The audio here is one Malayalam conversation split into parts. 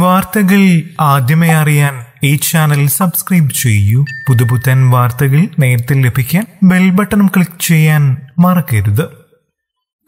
വാർത്തകൾ ആദ്യമേ അറിയാൻ ഈ ചാനൽ സബ്സ്ക്രൈബ് ചെയ്യൂ പുതുപുത്തൻ വാർത്തകൾ നേരത്തെ ലഭിക്കാൻ ബെൽ ബട്ടണും ക്ലിക്ക് ചെയ്യാൻ മറക്കരുത്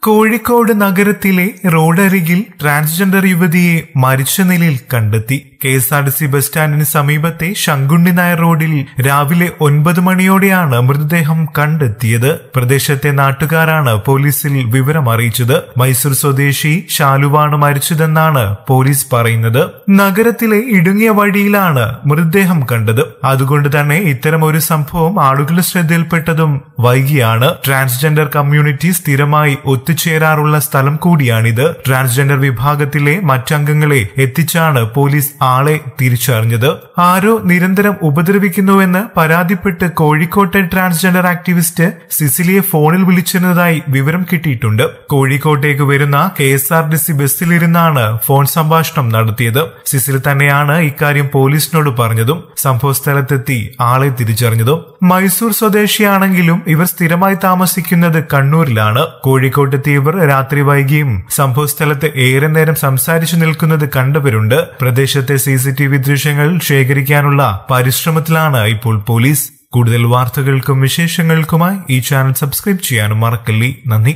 കോഴിക്കോട് നഗരത്തിലെ റോഡരികിൽ ട്രാൻസ്ജെൻഡർ യുവതിയെ മരിച്ച നിലയിൽ കണ്ടെത്തി K S R T C bus സ്റ്റാൻഡിന് സമീപത്തെ ശങ്കുണ്ണി നായർ റോഡിൽ രാവിലെ ഒൻപത് മണിയോടെയാണ് മൃതദേഹം കണ്ടെത്തിയത് പ്രദേശത്തെ നാട്ടുകാരാണ് പോലീസിൽ വിവരം അറിയിച്ചത് മൈസൂർ സ്വദേശി ശാലുവാണ് മരിച്ചതെന്നാണ് പോലീസ് പറയുന്നത് നഗരത്തിലെ ഇടുങ്ങിയ വഴിയിലാണ് മൃതദേഹം കണ്ടത് അതുകൊണ്ട് തന്നെ ഇത്തരം ഒരു സംഭവം ആളുകളുടെ ശ്രദ്ധയിൽപ്പെട്ടതും വൈകിയാണ് ട്രാൻസ്ജെൻഡർ കമ്മ്യൂണിറ്റി സ്ഥിരമായി ഒത്തുചേരാറുള്ള സ്ഥലം കൂടിയാണിത് ട്രാൻസ്ജെൻഡർ വിഭാഗത്തിലെ മറ്റംഗങ്ങളെ എത്തിച്ചാണ് പോലീസ് ആളെ തിരിച്ചറിഞ്ഞത് ആരോ നിരന്തരം ഉപദ്രവിക്കുന്നുവെന്ന് പരാതിപ്പെട്ട് കോഴിക്കോട്ടെ ട്രാൻസ്ജെൻഡർ ആക്ടിവിസ്റ്റ് സിസിലിയെ ഫോണിൽ വിളിച്ചിരുന്നതായി വിവരം കിട്ടിയിട്ടുണ്ട് കോഴിക്കോട്ടേക്ക് വരുന്ന K S R D C ബസ്സിലിരുന്നാണ് ഫോൺ സംഭാഷണം നടത്തിയത് സിസിൽ തന്നെയാണ് ഇക്കാര്യം പോലീസിനോട് പറഞ്ഞതും സംഭവസ്ഥലത്തെത്തി ആളെ തിരിച്ചറിഞ്ഞതും മൈസൂർ സ്വദേശിയാണെങ്കിലും ഇവർ സ്ഥിരമായി താമസിക്കുന്നത് കണ്ണൂരിലാണ് കോഴിക്കോട്ടെത്തിയ ഇവർ രാത്രി വൈകിയും സംഭവസ്ഥലത്ത് ഏറെ നേരം സംസാരിച്ചു നിൽക്കുന്നത് കണ്ടവരുണ്ട് പ്രദേശത്തെ സി സി ടി വി ദൃശ്യങ്ങൾ ശേഖരിക്കാനുള്ള പരിശ്രമത്തിലാണ് ഇപ്പോൾ പോലീസ് കൂടുതൽ വാർത്തകൾക്കും വിശേഷങ്ങൾക്കുമായി ഈ ചാനൽ സബ്സ്ക്രൈബ് ചെയ്യാനും മറക്കല്ലേ നന്ദി